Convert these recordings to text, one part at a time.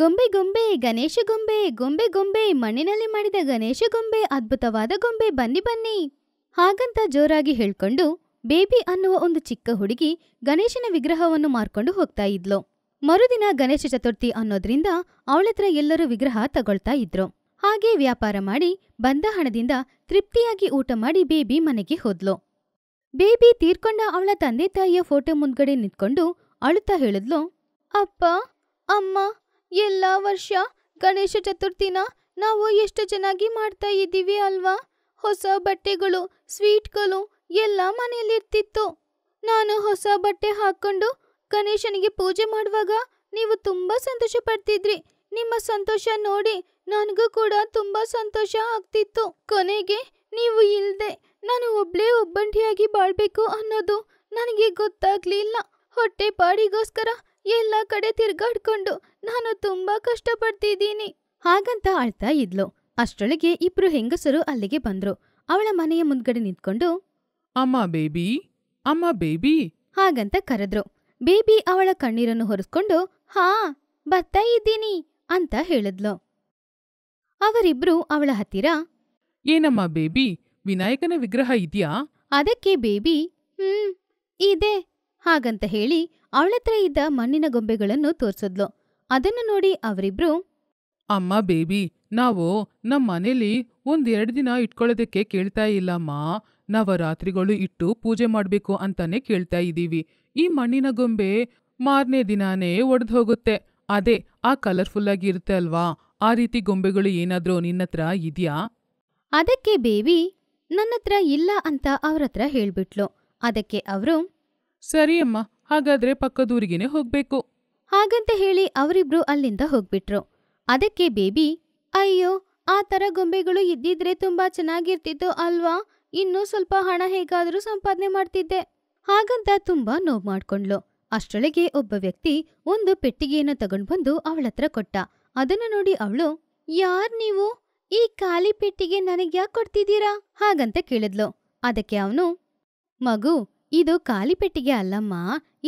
ಗೊಂಬೆ ಗೊಂಬೆ ಗಣೇಶ ಗೊಂಬೆ ಗೊಂಬೆ ಗೊಂಬೆ ಮಣ್ಣಿನಲ್ಲಿ ಮಾಡಿದ ಗಣೇಶ ಗೊಂಬೆ ಅದ್ಭುತವಾದ ಗೊಂಬೆ ಬನ್ನಿ ಬನ್ನಿ ಹಾಗಂತ ಜೋರಾಗಿ ಹೇಳ್ಕೊಂಡು ಬೇಬಿ ಅನ್ನುವ ಒಂದು ಚಿಕ್ಕ ಹುಡುಗಿ ಗಣೇಶನ ವಿಗ್ರಹವನ್ನು ಮಾರ್ಕೊಂಡು ಹೋಗ್ತಾ ಇದ್ಲು ಮರುದಿನ ಗಣೇಶ ಚತುರ್ಥಿ ಅನ್ನೋದ್ರಿಂದ ಅವಳತ್ರ ಎಲ್ಲರೂ ವಿಗ್ರಹ ತಗೊಳ್ತಾ ಇದ್ರು ಹಾಗೆ ವ್ಯಾಪಾರ ಮಾಡಿ ಬಂದ ಹಣದಿಂದ ತೃಪ್ತಿಯಾಗಿ ಊಟ ಮಾಡಿ ಬೇಬಿ ಮನೆಗೆ ಹೋದ್ಲು ಬೇಬಿ ತೀರ್ಕೊಂಡ ಅವಳ ತಂದೆ ತಾಯಿಯ ಫೋಟೋ ಮುಂದ್ಗಡೆ ನಿಂತ್ಕೊಂಡು ಅಳುತ್ತಾ ಹೇಳಿದ್ಲು ಅಪ್ಪ ಅಮ್ಮ ಎಲ್ಲ ವರ್ಷ ಗಣೇಶ ಚತುರ್ಥಿನ ನಾವು ಎಷ್ಟು ಚೆನ್ನಾಗಿ ಮಾಡ್ತಾ ಇದ್ದೀವಿ ಅಲ್ವಾ ಹೊಸ ಬಟ್ಟೆಗಳು ಸ್ವೀಟ್ಗಳು ಎಲ್ಲ ಮನೆಯಲ್ಲಿರ್ತಿತ್ತು ನಾನು ಹೊಸ ಬಟ್ಟೆ ಹಾಕ್ಕೊಂಡು ಗಣೇಶನಿಗೆ ಪೂಜೆ ಮಾಡುವಾಗ ನೀವು ತುಂಬ ಸಂತೋಷ ಪಡ್ತಿದ್ರಿ ನಿಮ್ಮ ಸಂತೋಷ ನೋಡಿ ನನಗೂ ಕೂಡ ತುಂಬ ಸಂತೋಷ ಆಗ್ತಿತ್ತು ಕೊನೆಗೆ ನೀವು ಇಲ್ಲದೆ ನಾನು ಒಬ್ಳೇ ಒಬ್ಬಂಟಿಯಾಗಿ ಬಾಳ್ಬೇಕು ಅನ್ನೋದು ನನಗೆ ಗೊತ್ತಾಗ್ಲಿಲ್ಲ ಹೊಟ್ಟೆ ಪಾಡಿಗೋಸ್ಕರ ಎಲ್ಲ ಕಡೆ ತಿರ್ಗಾಡ್ಕೊಂಡು ನಾನು ತುಂಬಾ ಕಷ್ಟಪಡ್ತಿದ್ದೀನಿ ಹಾಗಂತ ಅಳ್ತಾ ಇದ್ಲು ಅಷ್ಟೊಳಗೆ ಇಬ್ರು ಹೆಂಗಸರು ಅಲ್ಲಿಗೆ ಬಂದ್ರು ಅವಳ ಮನೆಯ ಮುಂದ್ಗಡೆ ನಿಂತ್ಕೊಂಡು ಅಮ್ಮ ಬೇಬಿ ಅಮ್ಮ ಬೇಬಿ ಹಾಗಂತ ಕರೆದ್ರು ಬೇಬಿ ಅವಳ ಕಣ್ಣೀರನ್ನು ಹೊರಿಸ್ಕೊಂಡು ಹಾ ಬರ್ತಾ ಇದ್ದೀನಿ ಅಂತ ಹೇಳಿದ್ಲು ಅವರಿಬ್ರು ಅವಳ ಹತ್ತಿರ ಏನಮ್ಮ ಬೇಬಿ ವಿನಾಯಕನ ವಿಗ್ರಹ ಇದೆಯಾ ಅದಕ್ಕೆ ಬೇಬಿ ಹ್ಮ್ ಇದೆ ಹಾಗಂತ ಹೇಳಿ ಅವಳತ್ರ ಇದ್ದ ಮಣ್ಣಿನ ಗೊಂಬೆಗಳನ್ನು ತೋರ್ಸದ್ಲು ಅದನ್ನು ನೋಡಿ ಅವರಿಬ್ರು ಅಮ್ಮ ಬೇಬಿ ನಾವು ನಮ್ಮ ಮನೇಲಿ ಒಂದೆರಡು ದಿನ ಇಟ್ಕೊಳ್ಳೋದಕ್ಕೆ ಕೇಳ್ತಾ ಇಲ್ಲಮ್ಮ ನವರಾತ್ರಿಗಳು ಇಟ್ಟು ಪೂಜೆ ಮಾಡಬೇಕು ಅಂತಾನೆ ಕೇಳ್ತಾ ಇದ್ದೀವಿ ಈ ಮಣ್ಣಿನ ಗೊಂಬೆ ಮಾರನೇ ದಿನಾನೇ ಒಡೆದು ಹೋಗುತ್ತೆ ಅದೇ ಆ ಕಲರ್ಫುಲ್ ಆಗಿ ಇರುತ್ತೆ ಅಲ್ವಾ ಆ ರೀತಿ ಗೊಂಬೆಗಳು ಏನಾದ್ರೂ ನಿನ್ನತ್ರ ಇದೆಯಾ ಅದಕ್ಕೆ ಬೇಬಿ ನನ್ನತ್ರ ಇಲ್ಲ ಅಂತ ಅವ್ರತ್ರ ಹೇಳ್ಬಿಟ್ಲು ಅದಕ್ಕೆ ಅವರು ಸರಿ ಅಮ್ಮ ಹಾಗಾದ್ರೆ ಪಕ್ಕದೂರಿಗೇನೆ ಹೋಗ್ಬೇಕು ಹಾಗಂತ ಹೇಳಿ ಅವರಿಬ್ರು ಅಲ್ಲಿಂದ ಹೋಗ್ಬಿಟ್ರು ಅದಕ್ಕೆ ಬೇಬಿ ಅಯ್ಯೋ ಆ ತರ ಗೊಂಬೆಗಳು ಇದ್ದಿದ್ರೆ ತುಂಬಾ ಚೆನ್ನಾಗಿರ್ತಿತ್ತು ಅಲ್ವಾ ಇನ್ನೂ ಸ್ವಲ್ಪ ಹಣ ಹೇಗಾದರೂ ಸಂಪಾದನೆ ಮಾಡ್ತಿದ್ದೆ ಹಾಗಂತ ತುಂಬಾ ನೋವ್ ಮಾಡ್ಕೊಂಡ್ಲು ಅಷ್ಟೊಳಗೆ ಒಬ್ಬ ವ್ಯಕ್ತಿ ಒಂದು ಪೆಟ್ಟಿಗೆಯನ್ನು ತಗೊಂಡು ಬಂದು ಅವಳತ್ರ ಕೊಟ್ಟ ಅದನ್ನ ನೋಡಿ ಅವಳು ಯಾರ್ ನೀವು ಈ ಖಾಲಿ ಪೆಟ್ಟಿಗೆ ನನಗ್ಯಾಕ್ ಕೊಡ್ತಿದ್ದೀರಾ ಹಾಗಂತ ಕೇಳಿದ್ಲು ಅದಕ್ಕೆ ಅವನು ಮಗು ಇದು ಖಾಲಿ ಪೆಟ್ಟಿಗೆ ಅಲ್ಲಮ್ಮ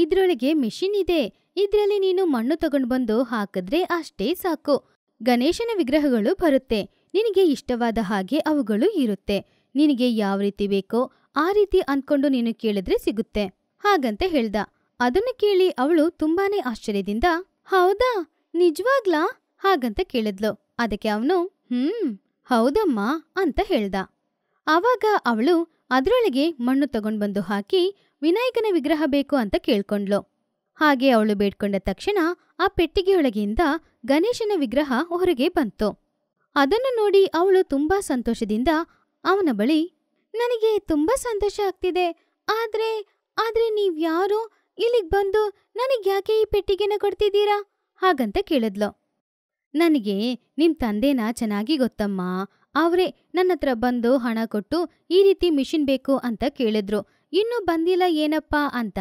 ಇದ್ರೊಳಗೆ ಮೆಷಿನ್ ಇದೆ ಇದ್ರಲ್ಲಿ ನೀನು ಮಣ್ಣು ತಗೊಂಡು ಬಂದು ಹಾಕಿದ್ರೆ ಅಷ್ಟೇ ಸಾಕು ಗಣೇಶನ ವಿಗ್ರಹಗಳು ಬರುತ್ತೆ ನಿನಗೆ ಇಷ್ಟವಾದ ಹಾಗೆ ಅವುಗಳು ಇರುತ್ತೆ ನಿನಗೆ ಯಾವ ರೀತಿ ಬೇಕೋ ಆ ರೀತಿ ಅಂದ್ಕೊಂಡು ನೀನು ಕೇಳಿದ್ರೆ ಸಿಗುತ್ತೆ ಹಾಗಂತ ಹೇಳ್ದ ಅದನ್ನು ಕೇಳಿ ಅವಳು ತುಂಬಾನೇ ಆಶ್ಚರ್ಯದಿಂದ ಹೌದಾ ನಿಜವಾಗ್ಲಾ ಹಾಗಂತ ಕೇಳಿದ್ಲು ಅದಕ್ಕೆ ಅವನು ಹ್ಮ್ ಹೌದಮ್ಮ ಅಂತ ಹೇಳ್ದ ಆವಾಗ ಅವಳು ಅದರೊಳಗೆ ಮಣ್ಣು ತಗೊಂಡ್ಬಂದು ಬಂದು ಹಾಕಿ ವಿನಾಯಕನ ವಿಗ್ರಹ ಬೇಕು ಅಂತ ಕೇಳ್ಕೊಂಡ್ಲು ಹಾಗೆ ಅವಳು ಬೇಡ್ಕೊಂಡ ತಕ್ಷಣ ಆ ಪೆಟ್ಟಿಗೆಯೊಳಗಿಂದ ಗಣೇಶನ ವಿಗ್ರಹ ಹೊರಗೆ ಬಂತು ಅದನ್ನು ನೋಡಿ ಅವಳು ತುಂಬಾ ಸಂತೋಷದಿಂದ ಅವನ ಬಳಿ ನನಗೆ ತುಂಬಾ ಸಂತೋಷ ಆಗ್ತಿದೆ ಆದ್ರೆ ಆದ್ರೆ ನೀವ್ಯಾರು ಇಲ್ಲಿಗೆ ಬಂದು ನನಗೆ ಯಾಕೆ ಈ ಪೆಟ್ಟಿಗೆನ ಕೊಡ್ತಿದ್ದೀರಾ ಹಾಗಂತ ಕೇಳಿದ್ಲು ನನಗೆ ನಿಮ್ ತಂದೇನ ಚೆನ್ನಾಗಿ ಗೊತ್ತಮ್ಮ ಅವರೇ ನನ್ನ ಹತ್ರ ಬಂದು ಹಣ ಕೊಟ್ಟು ಈ ರೀತಿ ಮಿಷಿನ್ ಬೇಕು ಅಂತ ಕೇಳಿದ್ರು ಇನ್ನೂ ಬಂದಿಲ್ಲ ಏನಪ್ಪಾ ಅಂತ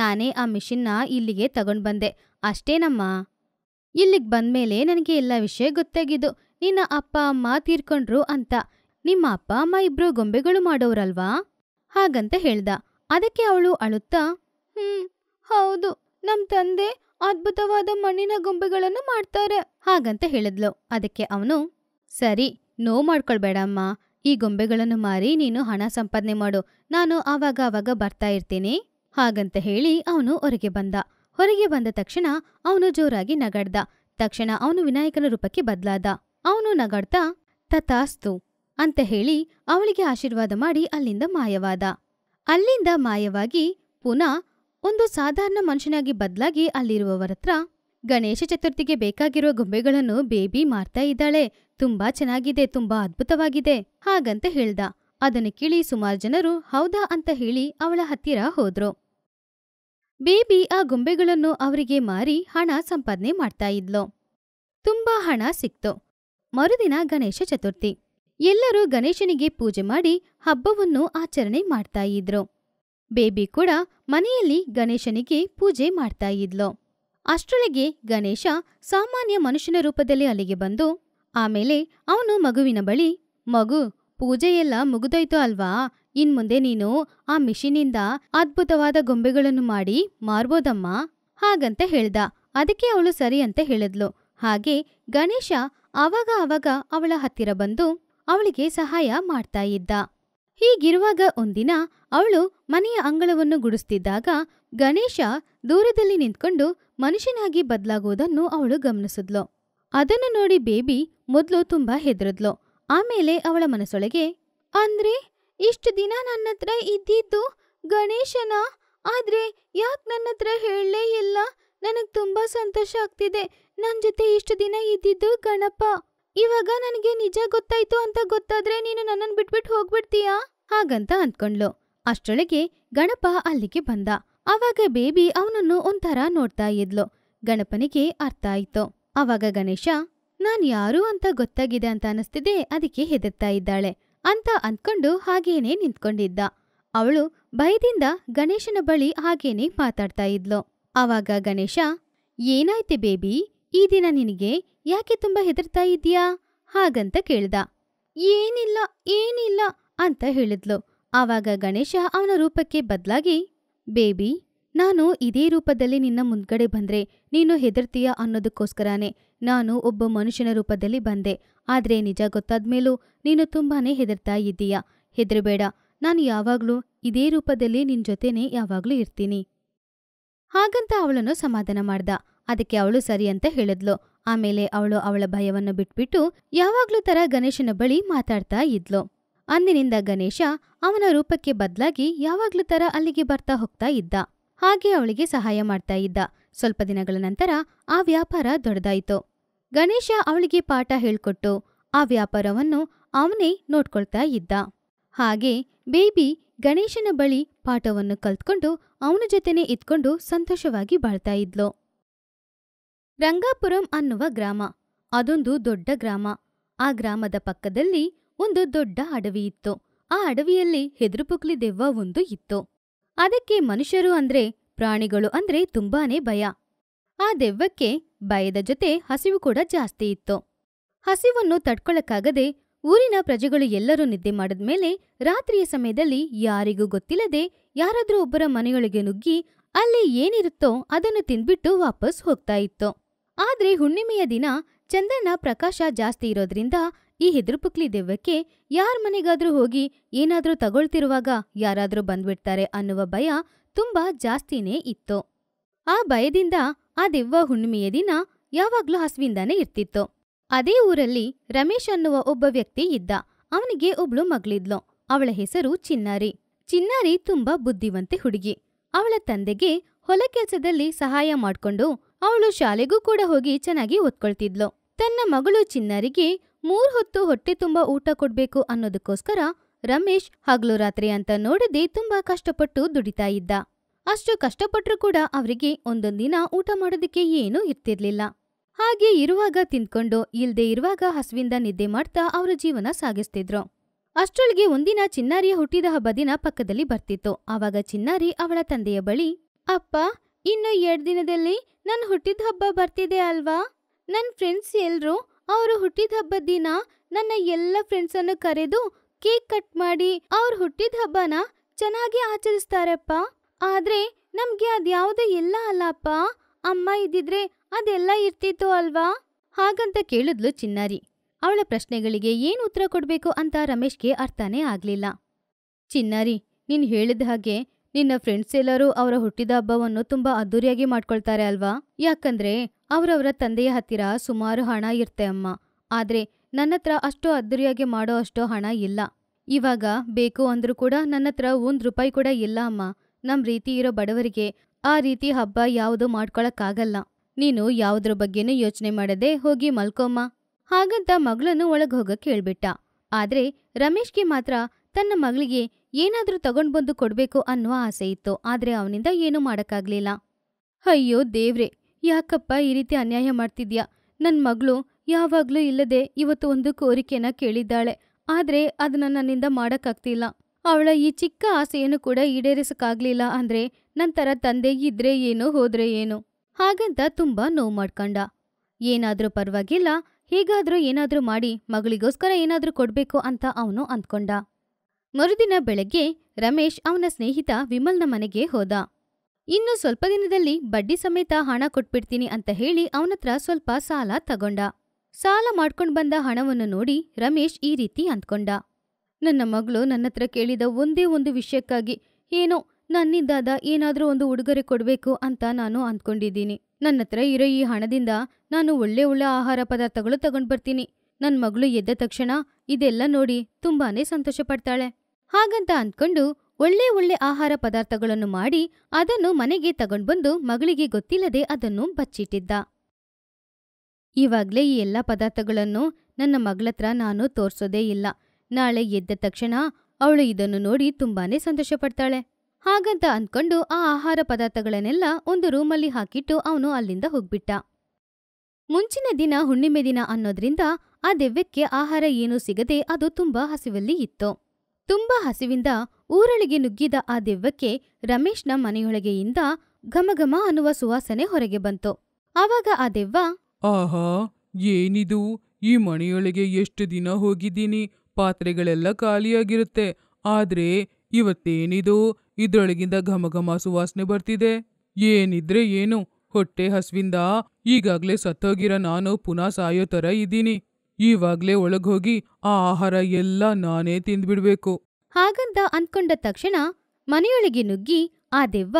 ನಾನೇ ಆ ಮಿಷಿನ್ನ ಇಲ್ಲಿಗೆ ತಗೊಂಡು ಬಂದೆ ಅಷ್ಟೇನಮ್ಮ ಇಲ್ಲಿಗೆ ಮೇಲೆ ನನಗೆ ಎಲ್ಲ ವಿಷಯ ಗೊತ್ತಾಗಿದ್ದು ನಿನ್ನ ಅಪ್ಪ ಅಮ್ಮ ತೀರ್ಕೊಂಡ್ರು ಅಂತ ನಿಮ್ಮ ಅಪ್ಪ ಅಮ್ಮ ಇಬ್ರು ಗೊಂಬೆಗಳು ಮಾಡೋರಲ್ವಾ ಹಾಗಂತ ಹೇಳ್ದ ಅದಕ್ಕೆ ಅವಳು ಅಳುತ್ತಾ ಹ್ಮ್ ಹೌದು ನಮ್ ತಂದೆ ಅದ್ಭುತವಾದ ಮಣ್ಣಿನ ಗೊಂಬೆಗಳನ್ನು ಮಾಡ್ತಾರೆ ಹಾಗಂತ ಹೇಳಿದ್ಲು ಅದಕ್ಕೆ ಅವನು ಸರಿ ನೋವು ಮಾಡ್ಕೊಳ್ಬೇಡಮ್ಮ ಈ ಗೊಂಬೆಗಳನ್ನು ಮಾರಿ ನೀನು ಹಣ ಸಂಪಾದನೆ ಮಾಡು ನಾನು ಆವಾಗ ಆವಾಗ ಬರ್ತಾ ಇರ್ತೀನಿ ಹಾಗಂತ ಹೇಳಿ ಅವನು ಹೊರಗೆ ಬಂದ ಹೊರಗೆ ಬಂದ ತಕ್ಷಣ ಅವನು ಜೋರಾಗಿ ನಗಾಡ್ದ ತಕ್ಷಣ ಅವನು ವಿನಾಯಕನ ರೂಪಕ್ಕೆ ಬದಲಾದ ಅವನು ನಗಾಡ್ತಾ ತಥಾಸ್ತು ಅಂತ ಹೇಳಿ ಅವಳಿಗೆ ಆಶೀರ್ವಾದ ಮಾಡಿ ಅಲ್ಲಿಂದ ಮಾಯವಾದ ಅಲ್ಲಿಂದ ಮಾಯವಾಗಿ ಪುನಃ ಒಂದು ಸಾಧಾರಣ ಮನುಷ್ಯನಾಗಿ ಬದಲಾಗಿ ಅಲ್ಲಿರುವವರತ್ರ ಗಣೇಶ ಚತುರ್ಥಿಗೆ ಬೇಕಾಗಿರುವ ಗೊಂಬೆಗಳನ್ನು ಬೇಬಿ ಮಾರ್ತಾ ಇದ್ದಾಳೆ ತುಂಬಾ ಚೆನ್ನಾಗಿದೆ ತುಂಬಾ ಅದ್ಭುತವಾಗಿದೆ ಹಾಗಂತ ಹೇಳ್ದ ಅದನ್ನು ಕೇಳಿ ಸುಮಾರು ಜನರು ಹೌದಾ ಅಂತ ಹೇಳಿ ಅವಳ ಹತ್ತಿರ ಹೋದ್ರು ಬೇಬಿ ಆ ಗೊಂಬೆಗಳನ್ನು ಅವರಿಗೆ ಮಾರಿ ಹಣ ಸಂಪಾದನೆ ಮಾಡ್ತಾ ಇದ್ಲೋ ತುಂಬಾ ಹಣ ಸಿಕ್ತು ಮರುದಿನ ಗಣೇಶ ಚತುರ್ಥಿ ಎಲ್ಲರೂ ಗಣೇಶನಿಗೆ ಪೂಜೆ ಮಾಡಿ ಹಬ್ಬವನ್ನು ಆಚರಣೆ ಮಾಡ್ತಾ ಇದ್ರು ಬೇಬಿ ಕೂಡ ಮನೆಯಲ್ಲಿ ಗಣೇಶನಿಗೆ ಪೂಜೆ ಮಾಡ್ತಾ ಇದ್ಲು ಅಷ್ಟರೊಳಗೆ ಗಣೇಶ ಸಾಮಾನ್ಯ ಮನುಷ್ಯನ ರೂಪದಲ್ಲಿ ಅಲ್ಲಿಗೆ ಬಂದು ಆಮೇಲೆ ಅವನು ಮಗುವಿನ ಬಳಿ ಮಗು ಪೂಜೆಯೆಲ್ಲ ಮುಗಿದೋಯ್ತು ಅಲ್ವಾ ಇನ್ಮುಂದೆ ನೀನು ಆ ಮಿಷಿನಿಂದ ಅದ್ಭುತವಾದ ಗೊಂಬೆಗಳನ್ನು ಮಾಡಿ ಮಾರ್ಬೋದಮ್ಮ ಹಾಗಂತ ಹೇಳ್ದ ಅದಕ್ಕೆ ಅವಳು ಸರಿ ಅಂತ ಹೇಳಿದ್ಲು ಹಾಗೆ ಗಣೇಶ ಆವಾಗ ಆವಾಗ ಅವಳ ಹತ್ತಿರ ಬಂದು ಅವಳಿಗೆ ಸಹಾಯ ಮಾಡ್ತಾ ಇದ್ದ ಹೀಗಿರುವಾಗ ಒಂದಿನ ಅವಳು ಮನೆಯ ಅಂಗಳವನ್ನು ಗುಡಿಸ್ತಿದ್ದಾಗ ಗಣೇಶ ದೂರದಲ್ಲಿ ನಿಂತ್ಕೊಂಡು ಮನುಷ್ಯನಾಗಿ ಬದಲಾಗುವುದನ್ನು ಅವಳು ಗಮನಿಸಿದ್ಲು ಅದನ್ನು ನೋಡಿ ಬೇಬಿ ಮೊದಲು ತುಂಬಾ ಹೆದರದ್ಲು ಆಮೇಲೆ ಅವಳ ಮನಸ್ಸೊಳಗೆ ಅಂದ್ರೆ ಇಷ್ಟು ದಿನ ನನ್ನ ಹತ್ರ ಇದ್ದಿದ್ದು ಗಣೇಶನ ಆದ್ರೆ ಯಾಕೆ ನನ್ನ ಹತ್ರ ಹೇಳಲೇ ಇಲ್ಲ ನನಗ್ ತುಂಬಾ ಸಂತೋಷ ಆಗ್ತಿದೆ ನನ್ ಜೊತೆ ಇಷ್ಟು ದಿನ ಇದ್ದಿದ್ದು ಗಣಪ ಇವಾಗ ನನಗೆ ನಿಜ ಗೊತ್ತಾಯ್ತು ಅಂತ ಗೊತ್ತಾದ್ರೆ ನೀನು ನನ್ನನ್ ಬಿಟ್ಬಿಟ್ಟು ಹೋಗ್ಬಿಡ್ತೀಯಾ ಹಾಗಂತ ಅಂದ್ಕೊಂಡ್ಲು ಅಷ್ಟೊಳಗೆ ಗಣಪ ಅಲ್ಲಿಗೆ ಬಂದ ಅವಾಗ ಬೇಬಿ ಅವನನ್ನು ಒಂಥರ ನೋಡ್ತಾ ಇದ್ಲು ಗಣಪನಿಗೆ ಅರ್ಥ ಆಯ್ತು ಆವಾಗ ಗಣೇಶ ನಾನ್ ಯಾರು ಅಂತ ಗೊತ್ತಾಗಿದೆ ಅಂತ ಅನಿಸ್ತಿದೆ ಅದಕ್ಕೆ ಹೆದರ್ತಾ ಇದ್ದಾಳೆ ಅಂತ ಅಂದ್ಕೊಂಡು ಹಾಗೇನೆ ನಿಂತ್ಕೊಂಡಿದ್ದ ಅವಳು ಭಯದಿಂದ ಗಣೇಶನ ಬಳಿ ಹಾಗೇನೆ ಮಾತಾಡ್ತಾ ಇದ್ಲು ಅವಾಗ ಗಣೇಶ ಏನಾಯ್ತೆ ಬೇಬಿ ಈ ದಿನ ನಿನಗೆ ಯಾಕೆ ತುಂಬಾ ಹೆದರ್ತಾ ಇದ್ದೀಯಾ ಹಾಗಂತ ಕೇಳ್ದ ಏನಿಲ್ಲ ಏನಿಲ್ಲ ಅಂತ ಹೇಳಿದ್ಲು ಆವಾಗ ಗಣೇಶ ಅವನ ರೂಪಕ್ಕೆ ಬದಲಾಗಿ ಬೇಬಿ ನಾನು ಇದೇ ರೂಪದಲ್ಲಿ ನಿನ್ನ ಮುಂದ್ಗಡೆ ಬಂದ್ರೆ ನೀನು ಹೆದರ್ತೀಯ ಅನ್ನೋದಕ್ಕೋಸ್ಕರನೇ ನಾನು ಒಬ್ಬ ಮನುಷ್ಯನ ರೂಪದಲ್ಲಿ ಬಂದೆ ಆದ್ರೆ ನಿಜ ಗೊತ್ತಾದ್ಮೇಲೂ ನೀನು ತುಂಬಾನೇ ಹೆದರ್ತಾ ಇದ್ದೀಯ ಹೆದರಬೇಡ ನಾನು ಯಾವಾಗಲೂ ಇದೇ ರೂಪದಲ್ಲಿ ನಿನ್ ಜೊತೆನೆ ಯಾವಾಗಲೂ ಇರ್ತೀನಿ ಹಾಗಂತ ಅವಳನ್ನು ಸಮಾಧಾನ ಮಾಡ್ದ ಅದಕ್ಕೆ ಅವಳು ಸರಿ ಅಂತ ಹೇಳಿದ್ಲು ಆಮೇಲೆ ಅವಳು ಅವಳ ಭಯವನ್ನು ಬಿಟ್ಬಿಟ್ಟು ಯಾವಾಗ್ಲೂ ತರ ಗಣೇಶನ ಬಳಿ ಮಾತಾಡ್ತಾ ಇದ್ಲು ಅಂದಿನಿಂದ ಗಣೇಶ ಅವನ ರೂಪಕ್ಕೆ ಬದಲಾಗಿ ಯಾವಾಗ್ಲೂ ತರ ಅಲ್ಲಿಗೆ ಬರ್ತಾ ಹೋಗ್ತಾ ಇದ್ದ ಹಾಗೆ ಅವಳಿಗೆ ಸಹಾಯ ಮಾಡ್ತಾ ಇದ್ದ ಸ್ವಲ್ಪ ದಿನಗಳ ನಂತರ ಆ ವ್ಯಾಪಾರ ದೊಡ್ಡದಾಯಿತು ಗಣೇಶ ಅವಳಿಗೆ ಪಾಠ ಹೇಳ್ಕೊಟ್ಟು ಆ ವ್ಯಾಪಾರವನ್ನು ಅವನೇ ನೋಡ್ಕೊಳ್ತಾ ಇದ್ದ ಹಾಗೆ ಬೇಬಿ ಗಣೇಶನ ಬಳಿ ಪಾಠವನ್ನು ಕಲ್ತ್ಕೊಂಡು ಅವನ ಜೊತೆನೆ ಇದ್ಕೊಂಡು ಸಂತೋಷವಾಗಿ ಬಾಳ್ತಾ ಇದ್ಲು ರಂಗಾಪುರಂ ಅನ್ನುವ ಗ್ರಾಮ ಅದೊಂದು ದೊಡ್ಡ ಗ್ರಾಮ ಆ ಗ್ರಾಮದ ಪಕ್ಕದಲ್ಲಿ ಒಂದು ದೊಡ್ಡ ಅಡವಿ ಇತ್ತು ಆ ಅಡವಿಯಲ್ಲಿ ಹೆದರುಪುಕ್ಲಿ ದೆವ್ವ ಒಂದು ಇತ್ತು ಅದಕ್ಕೆ ಮನುಷ್ಯರು ಅಂದ್ರೆ ಪ್ರಾಣಿಗಳು ಅಂದ್ರೆ ತುಂಬಾನೇ ಭಯ ಆ ದೆವ್ವಕ್ಕೆ ಭಯದ ಜೊತೆ ಹಸಿವು ಕೂಡ ಜಾಸ್ತಿ ಇತ್ತು ಹಸಿವನ್ನು ತಡ್ಕೊಳಕ್ಕಾಗದೆ ಊರಿನ ಪ್ರಜೆಗಳು ಎಲ್ಲರೂ ನಿದ್ದೆ ಮಾಡಿದ್ಮೇಲೆ ರಾತ್ರಿಯ ಸಮಯದಲ್ಲಿ ಯಾರಿಗೂ ಗೊತ್ತಿಲ್ಲದೆ ಯಾರಾದ್ರೂ ಒಬ್ಬರ ಮನೆಯೊಳಗೆ ನುಗ್ಗಿ ಅಲ್ಲಿ ಏನಿರುತ್ತೋ ಅದನ್ನು ತಿಂದ್ಬಿಟ್ಟು ವಾಪಸ್ ಹೋಗ್ತಾ ಇತ್ತು ಆದ್ರೆ ಹುಣ್ಣಿಮೆಯ ದಿನ ಚಂದ್ರನ ಪ್ರಕಾಶ ಜಾಸ್ತಿ ಇರೋದ್ರಿಂದ ಈ ಹೆದರುಪುಕ್ಲಿ ದೆವ್ವಕ್ಕೆ ಯಾರ ಮನೆಗಾದ್ರೂ ಹೋಗಿ ಏನಾದ್ರೂ ತಗೊಳ್ತಿರುವಾಗ ಯಾರಾದ್ರೂ ಬಂದ್ಬಿಡ್ತಾರೆ ಅನ್ನುವ ಭಯ ತುಂಬಾ ಜಾಸ್ತಿನೇ ಇತ್ತು ಆ ಭಯದಿಂದ ಆ ದೆವ್ವ ಹುಣ್ಣಿಮೆಯ ದಿನ ಯಾವಾಗ್ಲೂ ಹಸುವಿಂದಾನೇ ಇರ್ತಿತ್ತು ಅದೇ ಊರಲ್ಲಿ ರಮೇಶ್ ಅನ್ನುವ ಒಬ್ಬ ವ್ಯಕ್ತಿ ಇದ್ದ ಅವನಿಗೆ ಒಬ್ಳು ಮಗಳಿದ್ಲು ಅವಳ ಹೆಸರು ಚಿನ್ನಾರಿ ಚಿನ್ನಾರಿ ತುಂಬಾ ಬುದ್ಧಿವಂತೆ ಹುಡುಗಿ ಅವಳ ತಂದೆಗೆ ಹೊಲ ಕೆಲಸದಲ್ಲಿ ಸಹಾಯ ಮಾಡ್ಕೊಂಡು ಅವಳು ಶಾಲೆಗೂ ಕೂಡ ಹೋಗಿ ಚೆನ್ನಾಗಿ ಓದ್ಕೊಳ್ತಿದ್ಲು ತನ್ನ ಮಗಳು ಚಿನ್ನರಿಗೆ ಮೂರ್ ಹೊತ್ತು ಹೊಟ್ಟೆ ತುಂಬ ಊಟ ಕೊಡ್ಬೇಕು ಅನ್ನೋದಕ್ಕೋಸ್ಕರ ರಮೇಶ್ ಹಗಲು ರಾತ್ರಿ ಅಂತ ನೋಡದೆ ತುಂಬಾ ಕಷ್ಟಪಟ್ಟು ದುಡಿತಾ ಇದ್ದ ಅಷ್ಟು ಕಷ್ಟಪಟ್ಟರೂ ಕೂಡ ಅವರಿಗೆ ಒಂದೊಂದಿನ ಊಟ ಮಾಡೋದಕ್ಕೆ ಏನೂ ಇರ್ತಿರ್ಲಿಲ್ಲ ಹಾಗೆ ಇರುವಾಗ ತಿಂದ್ಕೊಂಡು ಇಲ್ದೇ ಇರುವಾಗ ಹಸುವಿಂದ ನಿದ್ದೆ ಮಾಡ್ತಾ ಅವರ ಜೀವನ ಸಾಗಿಸ್ತಿದ್ರು ಅಷ್ಟೊಳಗೆ ಒಂದಿನ ಚಿನ್ನಾರಿಯ ಹುಟ್ಟಿದ ಹಬ್ಬ ದಿನ ಪಕ್ಕದಲ್ಲಿ ಬರ್ತಿತ್ತು ಆವಾಗ ಚಿನ್ನಾರಿ ಅವಳ ತಂದೆಯ ಬಳಿ ಅಪ್ಪ ಇನ್ನು ಎರಡು ದಿನದಲ್ಲಿ ನನ್ನ ಹುಟ್ಟಿದ ಹಬ್ಬ ಬರ್ತಿದೆ ಅಲ್ವಾ ನನ್ನ ಫ್ರೆಂಡ್ಸ್ ಎಲ್ಲರೂ ಅವರು ಹುಟ್ಟಿದ ಹಬ್ಬದ ದಿನ ನನ್ನ ಎಲ್ಲ ಅನ್ನು ಕರೆದು ಕೇಕ್ ಕಟ್ ಮಾಡಿ ಅವ್ರ ಹುಟ್ಟಿದ ಹಬ್ಬನ ಚೆನ್ನಾಗಿ ಆಚರಿಸ್ತಾರಪ್ಪ ಆದ್ರೆ ನಮ್ಗೆ ಅದ್ಯಾವುದು ಎಲ್ಲ ಅಲ್ಲಪ್ಪ ಅಮ್ಮ ಇದ್ದಿದ್ರೆ ಅದೆಲ್ಲ ಇರ್ತಿತ್ತು ಅಲ್ವಾ ಹಾಗಂತ ಕೇಳಿದ್ಲು ಚಿನ್ನಾರಿ ಅವಳ ಪ್ರಶ್ನೆಗಳಿಗೆ ಏನು ಉತ್ತರ ಕೊಡಬೇಕು ಅಂತ ರಮೇಶ್ಗೆ ಅರ್ಥನೇ ಆಗ್ಲಿಲ್ಲ ಚಿನ್ನಾರಿ ನೀನ್ ಹೇಳಿದ ಹಾಗೆ ನಿನ್ನ ಫ್ರೆಂಡ್ಸ್ ಎಲ್ಲರೂ ಅವರ ಹುಟ್ಟಿದ ಹಬ್ಬವನ್ನು ತುಂಬಾ ಅದ್ದೂರಿಯಾಗಿ ಮಾಡ್ಕೊಳ್ತಾರೆ ಅಲ್ವಾ ಯಾಕಂದ್ರೆ ಅವರವರ ತಂದೆಯ ಹತ್ತಿರ ಸುಮಾರು ಹಣ ಇರ್ತೆ ಅಮ್ಮ ಆದರೆ ನನ್ನತ್ರ ಅಷ್ಟು ಅದ್ದರಿಯಾಗಿ ಮಾಡೋ ಅಷ್ಟು ಹಣ ಇಲ್ಲ ಇವಾಗ ಬೇಕು ಅಂದರೂ ಕೂಡ ನನ್ನತ್ರ ಒಂದು ರೂಪಾಯಿ ಕೂಡ ಇಲ್ಲ ಅಮ್ಮ ನಮ್ಮ ರೀತಿ ಇರೋ ಬಡವರಿಗೆ ಆ ರೀತಿ ಹಬ್ಬ ಯಾವುದು ಮಾಡ್ಕೊಳಕ್ಕಾಗಲ್ಲ ನೀನು ಯಾವುದ್ರ ಬಗ್ಗೆನೂ ಯೋಚನೆ ಮಾಡದೆ ಹೋಗಿ ಮಲ್ಕೊಮ್ಮ ಹಾಗಂತ ಮಗಳನ್ನು ಒಳಗೆ ಹೋಗಕ್ಕೆ ಹೇಳ್ಬಿಟ್ಟ ಆದರೆ ರಮೇಶ್ಗೆ ಮಾತ್ರ ತನ್ನ ಮಗಳಿಗೆ ಏನಾದರೂ ತಗೊಂಡು ಬಂದು ಕೊಡಬೇಕು ಅನ್ನುವ ಆಸೆ ಇತ್ತು ಆದರೆ ಅವನಿಂದ ಏನೂ ಮಾಡೋಕ್ಕಾಗಲಿಲ್ಲ ಅಯ್ಯೋ ದೇವ್ರೆ ಯಾಕಪ್ಪ ಈ ರೀತಿ ಅನ್ಯಾಯ ಮಾಡ್ತಿದ್ಯಾ ನನ್ನ ಮಗಳು ಯಾವಾಗಲೂ ಇಲ್ಲದೆ ಇವತ್ತು ಒಂದು ಕೋರಿಕೆನ ಕೇಳಿದ್ದಾಳೆ ಆದರೆ ಅದನ್ನ ನನ್ನಿಂದ ಮಾಡೋಕ್ಕಾಗ್ತಿಲ್ಲ ಅವಳ ಈ ಚಿಕ್ಕ ಆಸೆಯನ್ನು ಕೂಡ ಈಡೇರಿಸೋಕ್ಕಾಗಲಿಲ್ಲ ಅಂದರೆ ನಂತರ ತಂದೆ ಇದ್ರೆ ಏನು ಹೋದ್ರೆ ಏನು ಹಾಗಂತ ತುಂಬ ನೋವು ಮಾಡ್ಕೊಂಡ ಏನಾದರೂ ಪರವಾಗಿಲ್ಲ ಹೀಗಾದರೂ ಏನಾದರೂ ಮಾಡಿ ಮಗಳಿಗೋಸ್ಕರ ಏನಾದರೂ ಕೊಡಬೇಕು ಅಂತ ಅವನು ಅಂದ್ಕೊಂಡ ಮರುದಿನ ಬೆಳಗ್ಗೆ ರಮೇಶ್ ಅವನ ಸ್ನೇಹಿತ ವಿಮಲ್ನ ಮನೆಗೆ ಹೋದ ಇನ್ನು ಸ್ವಲ್ಪ ದಿನದಲ್ಲಿ ಬಡ್ಡಿ ಸಮೇತ ಹಣ ಕೊಟ್ಬಿಡ್ತೀನಿ ಅಂತ ಹೇಳಿ ಅವನತ್ರ ಸ್ವಲ್ಪ ಸಾಲ ತಗೊಂಡ ಸಾಲ ಮಾಡ್ಕೊಂಡ್ ಬಂದ ಹಣವನ್ನು ನೋಡಿ ರಮೇಶ್ ಈ ರೀತಿ ಅಂದ್ಕೊಂಡ ನನ್ನ ಮಗಳು ನನ್ನತ್ರ ಕೇಳಿದ ಒಂದೇ ಒಂದು ವಿಷಯಕ್ಕಾಗಿ ಏನೋ ನನ್ನಿದ್ದಾದ ಏನಾದರೂ ಒಂದು ಉಡುಗೊರೆ ಕೊಡಬೇಕು ಅಂತ ನಾನು ಅಂದ್ಕೊಂಡಿದ್ದೀನಿ ನನ್ನತ್ರ ಇರೋ ಈ ಹಣದಿಂದ ನಾನು ಒಳ್ಳೆ ಒಳ್ಳೆ ಆಹಾರ ಪದಾರ್ಥಗಳು ತಗೊಂಡು ಬರ್ತೀನಿ ನನ್ನ ಮಗಳು ಎದ್ದ ತಕ್ಷಣ ಇದೆಲ್ಲ ನೋಡಿ ತುಂಬಾನೇ ಸಂತೋಷ ಪಡ್ತಾಳೆ ಹಾಗಂತ ಅಂದ್ಕೊಂಡು ಒಳ್ಳೆ ಒಳ್ಳೆ ಆಹಾರ ಪದಾರ್ಥಗಳನ್ನು ಮಾಡಿ ಅದನ್ನು ಮನೆಗೆ ತಗೊಂಡ್ಬಂದು ಮಗಳಿಗೆ ಗೊತ್ತಿಲ್ಲದೆ ಅದನ್ನು ಬಚ್ಚಿಟ್ಟಿದ್ದ ಇವಾಗ್ಲೇ ಈ ಎಲ್ಲ ಪದಾರ್ಥಗಳನ್ನು ನನ್ನ ಮಗಳತ್ರ ನಾನು ತೋರ್ಸೋದೇ ಇಲ್ಲ ನಾಳೆ ಎದ್ದ ತಕ್ಷಣ ಅವಳು ಇದನ್ನು ನೋಡಿ ತುಂಬಾನೇ ಸಂತೋಷ ಪಡ್ತಾಳೆ ಹಾಗಂತ ಅಂದ್ಕೊಂಡು ಆ ಆಹಾರ ಪದಾರ್ಥಗಳನ್ನೆಲ್ಲ ಒಂದು ರೂಮಲ್ಲಿ ಹಾಕಿಟ್ಟು ಅವನು ಅಲ್ಲಿಂದ ಹೋಗ್ಬಿಟ್ಟ ಮುಂಚಿನ ದಿನ ಹುಣ್ಣಿಮೆ ದಿನ ಅನ್ನೋದ್ರಿಂದ ಆ ದೆವ್ವಕ್ಕೆ ಆಹಾರ ಏನೂ ಸಿಗದೆ ಅದು ತುಂಬಾ ಹಸಿವಲ್ಲಿ ಇತ್ತು ತುಂಬಾ ಹಸಿವಿಂದ ಊರೊಳಗೆ ನುಗ್ಗಿದ ಆ ದೆವ್ವಕ್ಕೆ ರಮೇಶ್ನ ಮನೆಯೊಳಗೆಯಿಂದ ಘಮಘಮ ಅನ್ನುವ ಸುವಾಸನೆ ಹೊರಗೆ ಬಂತು ಆವಾಗ ಆ ದೆವ್ವ ಆಹಾ ಏನಿದು ಈ ಮನೆಯೊಳಗೆ ಎಷ್ಟು ದಿನ ಹೋಗಿದ್ದೀನಿ ಪಾತ್ರೆಗಳೆಲ್ಲ ಖಾಲಿಯಾಗಿರುತ್ತೆ ಆದ್ರೆ ಇವತ್ತೇನಿದು ಇದ್ರೊಳಗಿಂದ ಘಮಘಮ ಸುವಾಸನೆ ಬರ್ತಿದೆ ಏನಿದ್ರೆ ಏನು ಹೊಟ್ಟೆ ಹಸ್ವಿಂದ ಈಗಾಗ್ಲೇ ಸತ್ತೋಗಿರ ನಾನು ಪುನಃ ಸಾಯೋ ಥರ ಇದ್ದೀನಿ ಈವಾಗ್ಲೇ ಒಳಗೋಗಿ ಆ ಆಹಾರ ಎಲ್ಲ ನಾನೇ ತಿಂದ್ಬಿಡ್ಬೇಕು ಹಾಗಂತ ಅಂದ್ಕೊಂಡ ತಕ್ಷಣ ಮನೆಯೊಳಗೆ ನುಗ್ಗಿ ಆ ದೆವ್ವ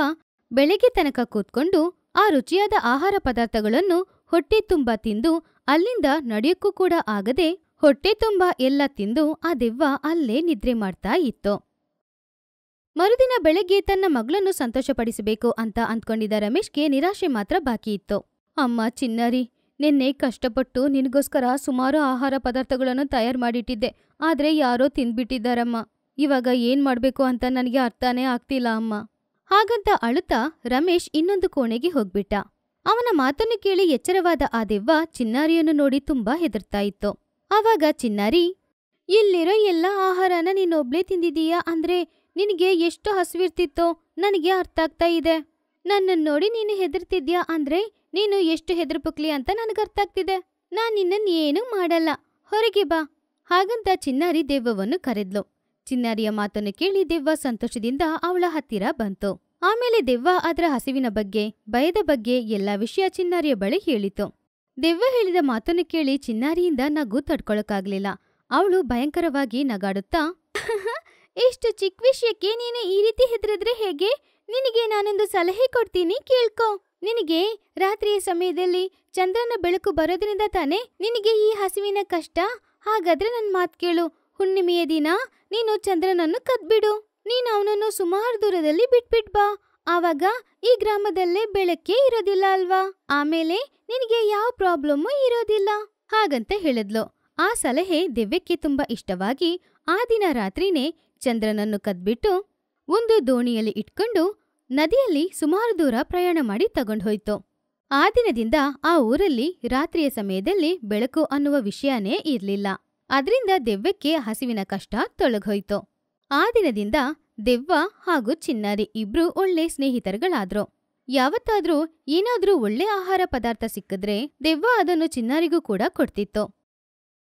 ಬೆಳಗ್ಗೆ ತನಕ ಕೂತ್ಕೊಂಡು ಆ ರುಚಿಯಾದ ಆಹಾರ ಪದಾರ್ಥಗಳನ್ನು ಹೊಟ್ಟೆ ತುಂಬ ತಿಂದು ಅಲ್ಲಿಂದ ನಡೆಯಕ್ಕೂ ಕೂಡ ಆಗದೆ ಹೊಟ್ಟೆ ತುಂಬ ಎಲ್ಲ ತಿಂದು ಆ ದೆವ್ವ ಅಲ್ಲೇ ನಿದ್ರೆ ಮಾಡ್ತಾ ಇತ್ತು ಮರುದಿನ ಬೆಳಗ್ಗೆ ತನ್ನ ಮಗಳನ್ನು ಸಂತೋಷಪಡಿಸಬೇಕು ಅಂತ ಅಂದ್ಕೊಂಡಿದ್ದ ರಮೇಶ್ಗೆ ನಿರಾಶೆ ಮಾತ್ರ ಬಾಕಿ ಇತ್ತು ಅಮ್ಮ ಚಿನ್ನರಿ ನಿನ್ನೆ ಕಷ್ಟಪಟ್ಟು ನಿನಗೋಸ್ಕರ ಸುಮಾರು ಆಹಾರ ಪದಾರ್ಥಗಳನ್ನು ತಯಾರು ಮಾಡಿಟ್ಟಿದ್ದೆ ಆದರೆ ಯಾರೋ ತಿಂದ್ಬಿಟ್ಟಿದ್ದಾರಮ್ಮ ಇವಾಗ ಏನು ಮಾಡಬೇಕು ಅಂತ ನನಗೆ ಅರ್ಥನೇ ಆಗ್ತಿಲ್ಲ ಅಮ್ಮ ಹಾಗಂತ ಅಳುತ್ತಾ ರಮೇಶ್ ಇನ್ನೊಂದು ಕೋಣೆಗೆ ಹೋಗ್ಬಿಟ್ಟ ಅವನ ಮಾತನ್ನು ಕೇಳಿ ಎಚ್ಚರವಾದ ಆ ದೆವ್ವ ಚಿನ್ನಾರಿಯನ್ನು ನೋಡಿ ತುಂಬಾ ಹೆದರ್ತಾ ಇತ್ತು ಆವಾಗ ಚಿನ್ನಾರಿ ಇಲ್ಲಿರೋ ಎಲ್ಲ ಆಹಾರನ ನೀನೊಬ್ಳೇ ತಿಂದಿದೀಯಾ ಅಂದ್ರೆ ನಿನಗೆ ಎಷ್ಟು ಹಸಿವಿರ್ತಿತ್ತೋ ನನಗೆ ಅರ್ಥ ಆಗ್ತಾ ಇದೆ ನನ್ನನ್ನು ನೋಡಿ ನೀನು ಹೆದರ್ತಿದ್ಯಾ ಅಂದ್ರೆ ನೀನು ಎಷ್ಟು ಹೆದರ್ಪುಕ್ಲಿ ಅಂತ ಆಗ್ತಿದೆ ನಾನು ನಿನ್ನನ್ನು ಏನು ಮಾಡಲ್ಲ ಹೊರಗೆ ಬಾ ಹಾಗಂತ ಚಿನ್ನಾರಿ ದೆವ್ವವನ್ನು ಕರೆದ್ಲು ಚಿನ್ನಾರಿಯ ಮಾತನ್ನು ಕೇಳಿ ದೆವ್ವ ಸಂತೋಷದಿಂದ ಅವಳ ಹತ್ತಿರ ಬಂತು ಆಮೇಲೆ ದೆವ್ವ ಅದರ ಹಸಿವಿನ ಬಗ್ಗೆ ಭಯದ ಬಗ್ಗೆ ಎಲ್ಲ ವಿಷಯ ಚಿನ್ನಾರಿಯ ಬಳಿ ಹೇಳಿತು ದೆವ್ವ ಹೇಳಿದ ಮಾತನ್ನು ಕೇಳಿ ಚಿನ್ನಾರಿಯಿಂದ ನಗು ತಡ್ಕೊಳಕ್ಕಾಗ್ಲಿಲ್ಲ ಅವಳು ಭಯಂಕರವಾಗಿ ನಗಾಡುತ್ತಾ ಎಷ್ಟು ಚಿಕ್ಕ ವಿಷಯಕ್ಕೆ ನೀನು ಈ ರೀತಿ ಹೆದರಿದ್ರೆ ಹೇಗೆ ನಿನಗೆ ನಾನೊಂದು ಸಲಹೆ ಕೊಡ್ತೀನಿ ಕೇಳ್ಕೋ ನಿನಗೆ ರಾತ್ರಿಯ ಸಮಯದಲ್ಲಿ ಚಂದ್ರನ ಬೆಳಕು ಬರೋದ್ರಿಂದ ತಾನೇ ನಿನಗೆ ಈ ಹಸಿವಿನ ಕಷ್ಟ ಹಾಗಾದ್ರೆ ನನ್ನ ಮಾತು ಕೇಳು ಹುಣ್ಣಿಮೆಯ ದಿನ ನೀನು ಚಂದ್ರನನ್ನು ಕದ್ಬಿಡು ನೀನು ಅವನನ್ನು ಸುಮಾರು ದೂರದಲ್ಲಿ ಬಿಟ್ಬಿಟ್ ಬಾ ಆವಾಗ ಈ ಗ್ರಾಮದಲ್ಲೇ ಬೆಳಕೇ ಇರೋದಿಲ್ಲ ಅಲ್ವಾ ಆಮೇಲೆ ನಿನಗೆ ಯಾವ ಪ್ರಾಬ್ಲಮ್ಮು ಇರೋದಿಲ್ಲ ಹಾಗಂತ ಹೇಳಿದ್ಲು ಆ ಸಲಹೆ ದಿವ್ಯಕ್ಕೆ ತುಂಬಾ ಇಷ್ಟವಾಗಿ ಆ ದಿನ ರಾತ್ರಿನೇ ಚಂದ್ರನನ್ನು ಕದ್ಬಿಟ್ಟು ಒಂದು ದೋಣಿಯಲ್ಲಿ ಇಟ್ಕೊಂಡು ನದಿಯಲ್ಲಿ ಸುಮಾರು ದೂರ ಪ್ರಯಾಣ ಮಾಡಿ ತಗೊಂಡು ಆ ದಿನದಿಂದ ಆ ಊರಲ್ಲಿ ರಾತ್ರಿಯ ಸಮಯದಲ್ಲಿ ಬೆಳಕು ಅನ್ನುವ ವಿಷಯನೇ ಇರಲಿಲ್ಲ ಅದರಿಂದ ದೆವ್ವಕ್ಕೆ ಹಸಿವಿನ ಕಷ್ಟ ತೊಳಗೋಯ್ತು ಆ ದಿನದಿಂದ ದೆವ್ವ ಹಾಗೂ ಚಿನ್ನಾರಿ ಇಬ್ರು ಒಳ್ಳೆ ಸ್ನೇಹಿತರುಗಳಾದ್ರು ಯಾವತ್ತಾದ್ರೂ ಏನಾದ್ರೂ ಒಳ್ಳೆ ಆಹಾರ ಪದಾರ್ಥ ಸಿಕ್ಕಿದ್ರೆ ದೆವ್ವ ಅದನ್ನು ಚಿನ್ನಾರಿಗೂ ಕೂಡ ಕೊಡ್ತಿತ್ತು